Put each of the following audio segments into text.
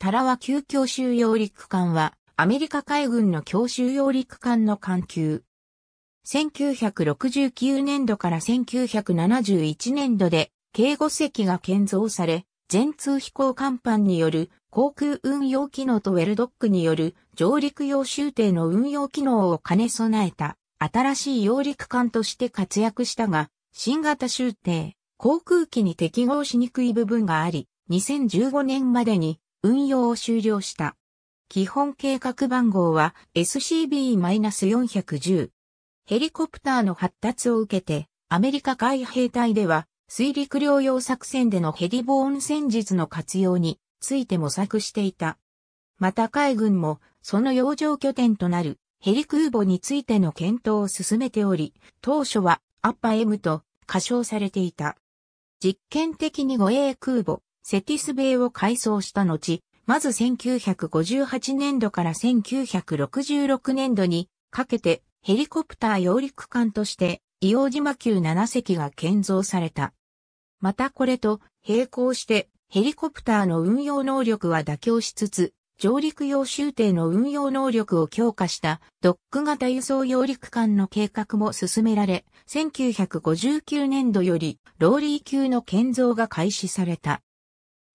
タラワ級強襲揚陸艦は、アメリカ海軍の強襲揚陸艦の艦級。1969年度から1971年度で、警護隻が建造され、全通飛行甲板による航空運用機能とウェルドックによる上陸用終艇の運用機能を兼ね備えた新しい揚陸艦として活躍したが、新型終艇、航空機に適合しにくい部分があり、2015年までに運用を終了した。基本計画番号は SCB-410。ヘリコプターの発達を受けて、アメリカ海兵隊では、水陸両用作戦でのヘリボーン戦術の活用について模索していた。また海軍も、その洋上拠点となるヘリ空母についての検討を進めており、当初はアッパ M と仮称されていた。実験的に護衛空母セティスベイを改装した後、まず1958年度から1966年度にかけてヘリコプター揚陸艦として伊黄島級7隻が建造された。またこれと並行してヘリコプターの運用能力は妥協しつつ、上陸用終艇の運用能力を強化したドック型輸送揚陸艦の計画も進められ、1959年度よりローリー級の建造が開始された。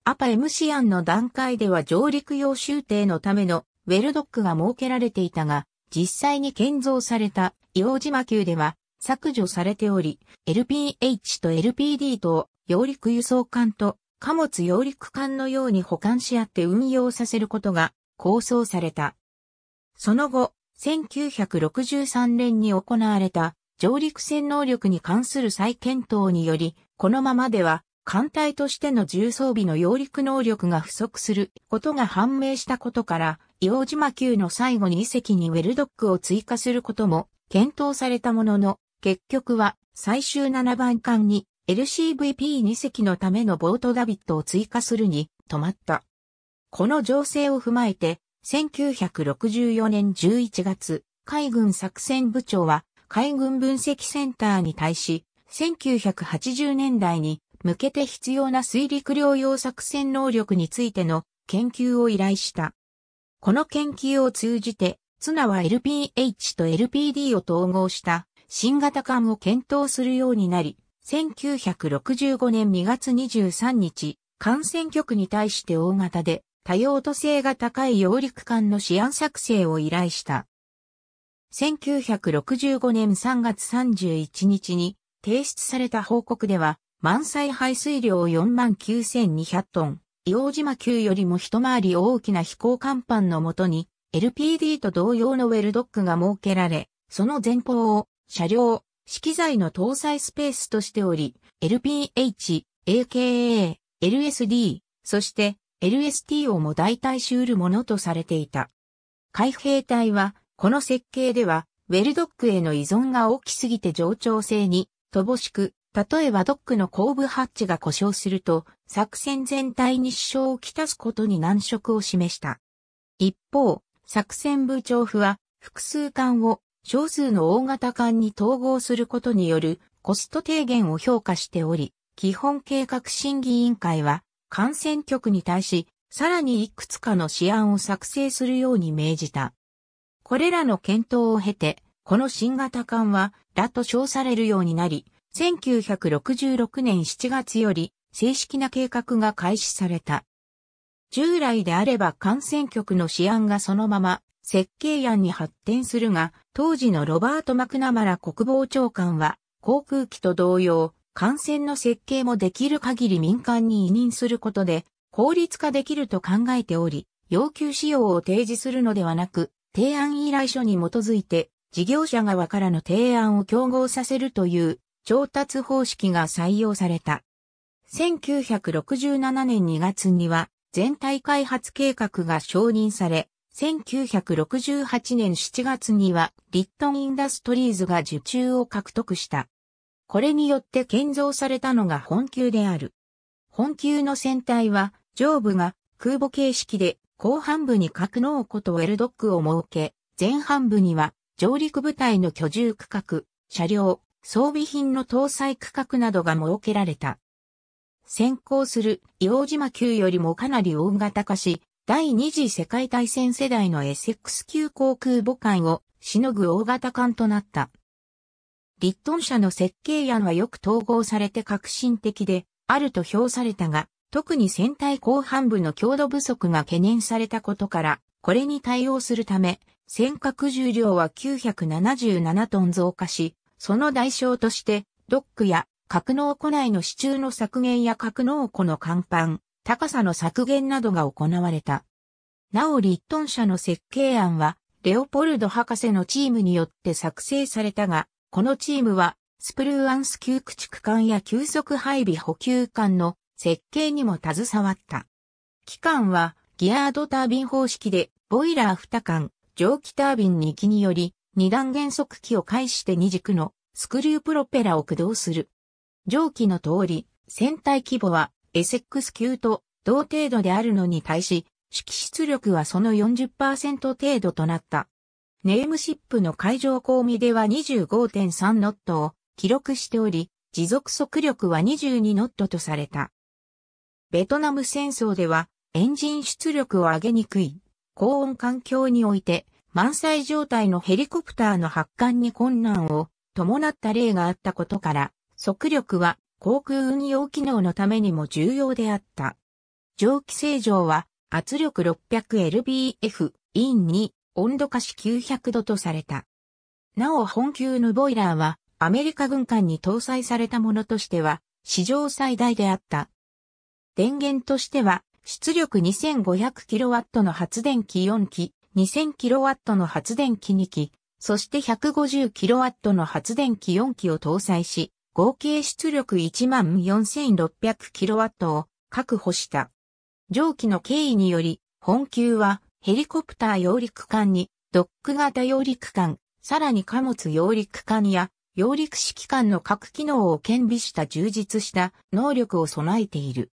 アパエムシアンの段階では上陸用修艇のためのウェルドックが設けられていたが、実際に建造された硫黄島級では削除されており、LPH と LPD と揚陸輸送艦と貨物揚陸艦のように保管し合って運用させることが構想された。その後、1963年に行われた上陸船能力に関する再検討により、このままでは艦隊としての重装備の揚陸能力が不足することが判明したことから、伊黄島級の最後に遺跡にウェルドックを追加することも検討されたものの、結局は最終7番艦に LCVP2 隻のためのボートダビットを追加するに止まった。この情勢を踏まえて、1964年11月、海軍作戦部長は海軍分析センターに対し、1980年代に向けて必要な水陸両用作戦能力についての研究を依頼した。この研究を通じて、ツナは LPH と LPD を統合した新型艦を検討するようになり、1965年2月23日、艦船局に対して大型で多用途性が高い揚陸艦の試案作成を依頼した。1965年3月31日に提出された報告では、満載排水量49,200トン、硫黄島級よりも一回り大きな飛行甲板のもとに、LPD と同様のウェルドックが設けられ、その前方を車両、資機材の搭載スペースとしており、LPH、AKA、LSD、そして LST をも代替しうるものとされていた。海兵隊は、この設計では、ウェルドックへの依存が大きすぎて冗長性に乏しく、例えばドックの後部ハッチが故障すると、作戦全体に支障をきたすことに難色を示した。一方、作戦部長府は、複数艦を少数の大型艦に統合することによるコスト低減を評価しており、基本計画審議委員会は、艦船局に対し、さらにいくつかの試案を作成するように命じた。これらの検討を経て、この新型艦は、ラと称されるようになり、1966年7月より正式な計画が開始された。従来であれば感染局の試案がそのまま設計案に発展するが、当時のロバート・マクナマラ国防長官は航空機と同様、感染の設計もできる限り民間に委任することで効率化できると考えており、要求仕様を提示するのではなく、提案依頼書に基づいて事業者側からの提案を競合させるという調達方式が採用された。1967年2月には全体開発計画が承認され、1968年7月にはリットンインダストリーズが受注を獲得した。これによって建造されたのが本級である。本級の船体は上部が空母形式で後半部に格納庫とウェルドックを設け、前半部には上陸部隊の居住区画、車両、装備品の搭載区画などが設けられた。先行する硫黄島級よりもかなり大型化し、第二次世界大戦世代の SX 級航空母艦をしのぐ大型艦となった。リットン社の設計案はよく統合されて革新的であると評されたが、特に船体後半部の強度不足が懸念されたことから、これに対応するため、尖閣重量は977トン増加し、その代償として、ドックや格納庫内の支柱の削減や格納庫の甲板、高さの削減などが行われた。なおリットン社の設計案は、レオポルド博士のチームによって作成されたが、このチームは、スプルーアンス旧駆逐艦や急速配備補給艦の設計にも携わった。機関は、ギアードタービン方式で、ボイラー2艦、蒸気タービン2機により、二段減速機を介して二軸のスクリュープロペラを駆動する。蒸気の通り、船体規模はエセックス級と同程度であるのに対し、揮出力はその40%程度となった。ネームシップの海上高味では25.3ノットを記録しており、持続速力は22ノットとされた。ベトナム戦争ではエンジン出力を上げにくい高温環境において満載状態のヘリコプターの発艦に困難を伴った例があったことから、速力は航空運用機能のためにも重要であった。蒸気清浄は圧力 600LBF、インに温度化し900度とされた。なお本級のボイラーはアメリカ軍艦に搭載されたものとしては史上最大であった。電源としては出力 2500kW の発電機4機、2000kW の発電機2機、そして 150kW の発電機4機を搭載し、合計出力 14600kW を確保した。上記の経緯により、本級はヘリコプター揚陸艦に、ドック型揚陸艦、さらに貨物揚陸艦や、揚陸式艦の各機能を兼備した充実した能力を備えている。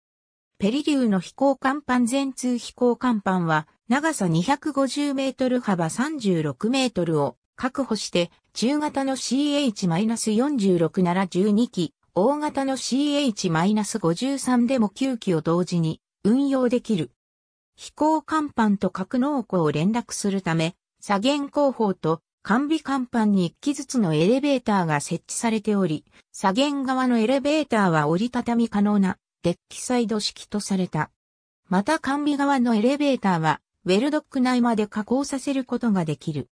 ペリリューの飛行甲板全通飛行甲板は、長さ250メートル幅36メートルを確保して、中型の CH-46 なら12機、大型の CH-53 でも9機を同時に運用できる。飛行甲板と格納庫を連絡するため、左舷後方と完備甲板に1機ずつのエレベーターが設置されており、左舷側のエレベーターは折りたたみ可能なデッキサイド式とされた。また完備側のエレベーターは、ウェルドック内まで加工させることができる。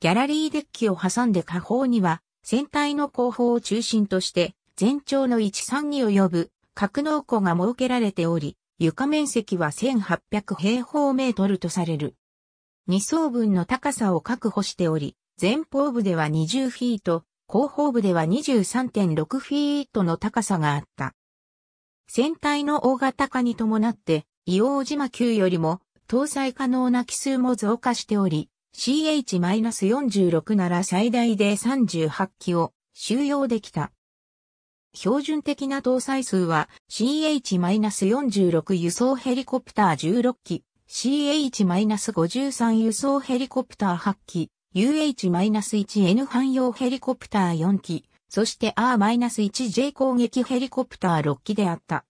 ギャラリーデッキを挟んで下方には、船体の後方を中心として、全長の1、3に及ぶ格納庫が設けられており、床面積は1800平方メートルとされる。二層分の高さを確保しており、前方部では20フィート、後方部では23.6フィートの高さがあった。船体の大型化に伴って、硫黄島級よりも搭載可能な機数も増加しており、CH-46 なら最大で38機を収容できた。標準的な搭載数は CH-46 輸送ヘリコプター16機、CH-53 輸送ヘリコプター8機、UH-1N 汎用ヘリコプター4機、そして R-1J 攻撃ヘリコプター6機であった。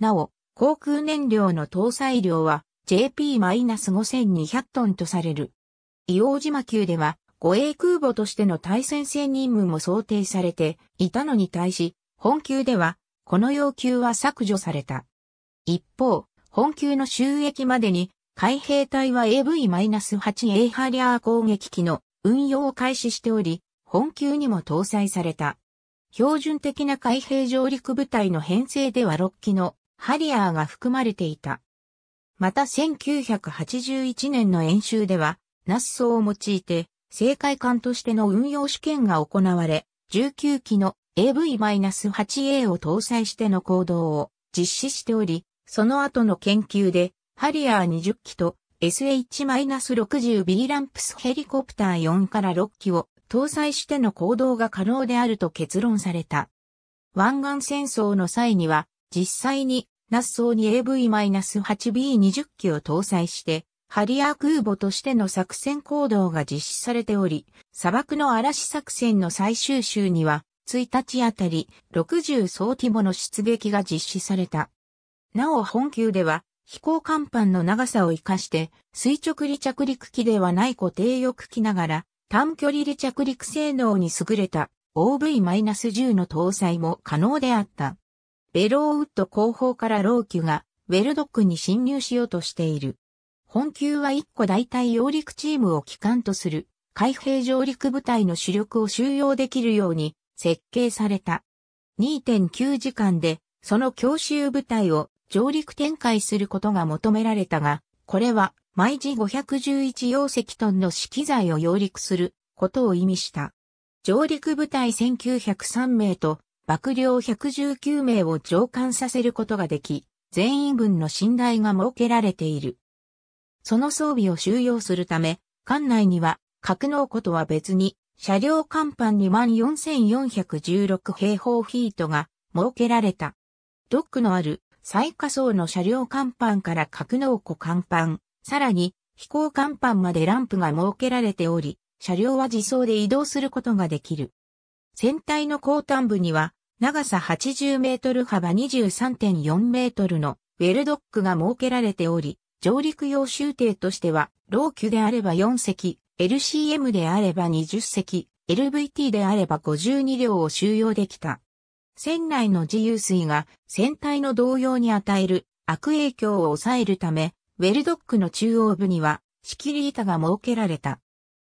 なお、航空燃料の搭載量は JP-5200 トンとされる。硫黄島級では護衛空母としての対戦戦任務も想定されていたのに対し、本級ではこの要求は削除された。一方、本級の収益までに海兵隊は AV-8A ハリアー攻撃機の運用を開始しており、本級にも搭載された。標準的な海兵上陸部隊の編成では6機のハリアーが含まれていた。また1981年の演習では、ナッソを用いて、正解艦としての運用試験が行われ、19機の AV-8A を搭載しての行動を実施しており、その後の研究で、ハリアー20機と SH-60B ランプスヘリコプター4から6機を搭載しての行動が可能であると結論された。湾岸戦争の際には、実際に、ナッソーに AV-8B20 機を搭載して、ハリアー空母としての作戦行動が実施されており、砂漠の嵐作戦の最終週には、1日あたり60総規模の出撃が実施された。なお本級では、飛行甲板の長さを生かして、垂直離着陸機ではない固定翼機ながら、短距離離着陸性能に優れた OV-10 の搭載も可能であった。ベローウッド後方から老朽がウェルドックに侵入しようとしている。本級は1個大体揚陸チームを機関とする海兵上陸部隊の主力を収容できるように設計された。2.9時間でその強襲部隊を上陸展開することが求められたが、これは毎時511容積トンの資機材を揚陸することを意味した。上陸部隊1903名と幕僚119名を上官させることができ、全員分の信頼が設けられている。その装備を収容するため、艦内には格納庫とは別に車両甲板24,416平方フィートが設けられた。ドックのある最下層の車両甲板から格納庫甲板、さらに、飛行甲板までランプが設けられており、車両は自走で移動することができる。船体の後端部には、長さ80メートル幅23.4メートルのウェルドックが設けられており、上陸用集艇としては、老朽であれば4隻、LCM であれば20隻、LVT であれば52両を収容できた。船内の自由水が船体の動揺に与える悪影響を抑えるため、ウェルドックの中央部には、仕切り板が設けられた。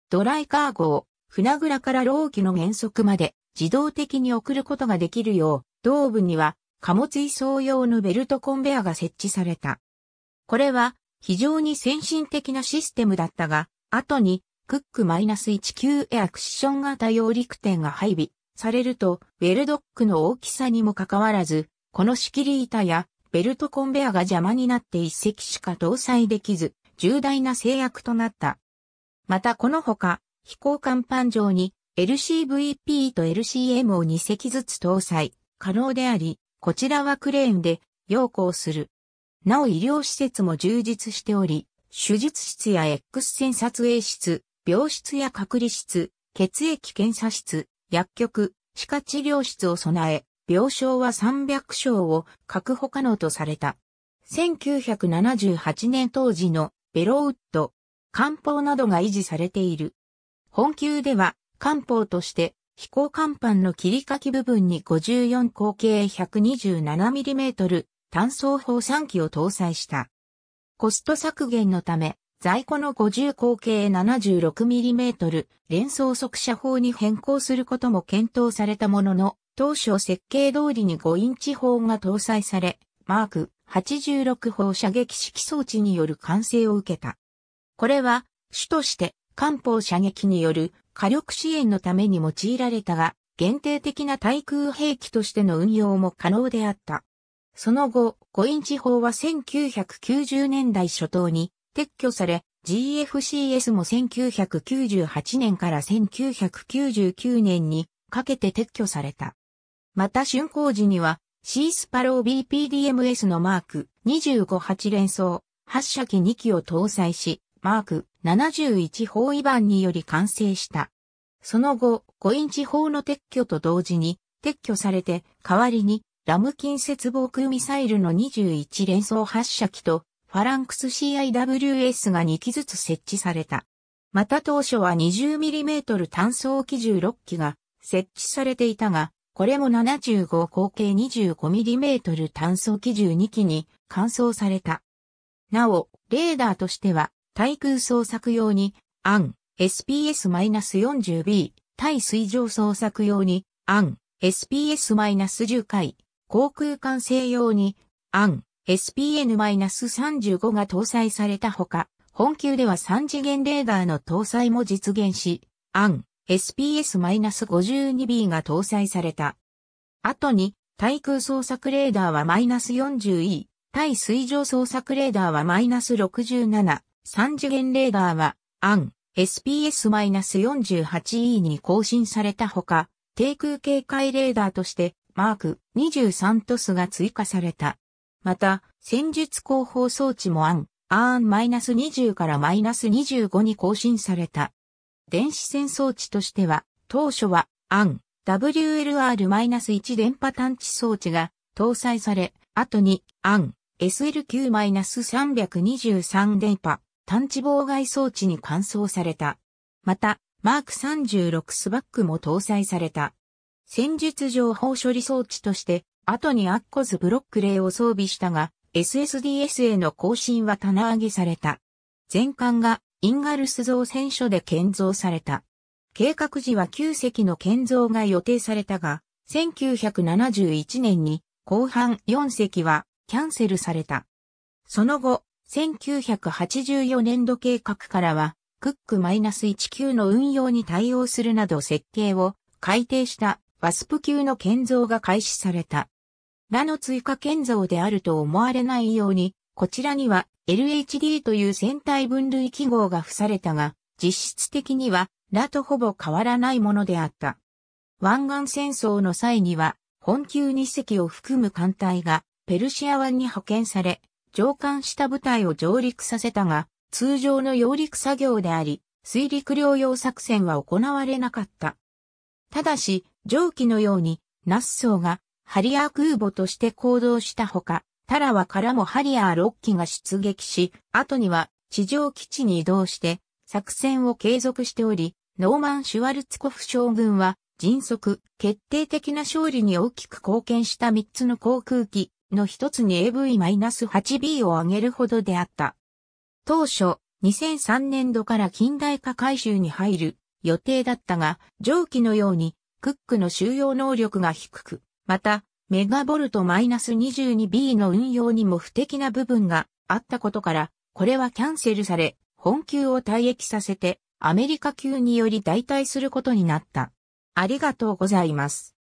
ドライカーゴを、船倉から老機の原則まで、自動的に送ることができるよう、同部には、貨物移送用のベルトコンベアが設置された。これは、非常に先進的なシステムだったが、後に、クック -19 エアクッション型揚陸店が配備されると、ウェルドックの大きさにもかかわらず、この仕切り板やベルトコンベアが邪魔になって一隻しか搭載できず、重大な制約となった。またこのほか、飛行甲板上に LCVP と LCM を2隻ずつ搭載、可能であり、こちらはクレーンで要項する。なお医療施設も充実しており、手術室や X 線撮影室、病室や隔離室、血液検査室、薬局、歯科治療室を備え、病床は300床を確保可能とされた。1978年当時のベロウッド、漢方などが維持されている。本級では漢方として飛行甲板の切り欠き部分に54口径 127mm 単装砲3機を搭載した。コスト削減のため、在庫の50口径 76mm 連装速射砲に変更することも検討されたものの、当初設計通りに5インチ砲が搭載され、マーク86砲射撃式装置による完成を受けた。これは、主として艦砲射撃による火力支援のために用いられたが、限定的な対空兵器としての運用も可能であった。その後、5インチ砲は1990年代初頭に撤去され、GFCS も1998年から1999年にかけて撤去された。また竣工時にはシースパロー BPDMS のマーク258連装発射機2機を搭載し、マーク71包囲板により完成した。その後、5インチ砲の撤去と同時に撤去されて、代わりにラム近接防空ミサイルの21連装発射機とファランクス CIWS が2機ずつ設置された。また当初は 20mm 単装機16機が設置されていたが、これも75口径 25mm 単装機銃2機に換装された。なお、レーダーとしては、対空捜索用に、アン、SPS-40B、対水上捜索用に、アン、SPS-10 回、航空管制用に、アン、SPN-35 が搭載されたほか、本級では3次元レーダーの搭載も実現し、アン、SPS-52B が搭載された。後に、対空捜索レーダーは -40E、対水上捜索レーダーは -67、3次元レーダーは、AN、SPS-48E に更新されたほか、低空警戒レーダーとして、マーク23トスが追加された。また、戦術広報装置も AN、AN-20 から -25 に更新された。電子戦装置としては、当初は、ア WLR-1 電波探知装置が搭載され、後に、ア SLQ-323 電波探知妨害装置に換装された。また、マーク36スバックも搭載された。戦術情報処理装置として、後にアッコズブロックレイを装備したが、SSDS への更新は棚上げされた。全艦がインガルス造船所で建造された。計画時は9隻の建造が予定されたが、1971年に後半4隻はキャンセルされた。その後、1984年度計画からは、クック1級の運用に対応するなど設計を改定したワスプ級の建造が開始された。ラの追加建造であると思われないように、こちらには LHD という戦体分類記号が付されたが、実質的には、ラとほぼ変わらないものであった。湾岸戦争の際には、本級2隻を含む艦隊が、ペルシア湾に派遣され、上艦した部隊を上陸させたが、通常の揚陸作業であり、水陸両用作戦は行われなかった。ただし、上記のように、ナッソーがハリアー空母として行動したほか、タラワからもハリアー6機が出撃し、後には地上基地に移動して作戦を継続しており、ノーマン・シュワルツコフ将軍は迅速、決定的な勝利に大きく貢献した3つの航空機の1つに AV-8B を挙げるほどであった。当初、2003年度から近代化改修に入る予定だったが、上記のようにクックの収容能力が低く、またメガボルト -22B の運用にも不適な部分があったことから、これはキャンセルされ、本級を退役させて、アメリカ級により代替することになった。ありがとうございます。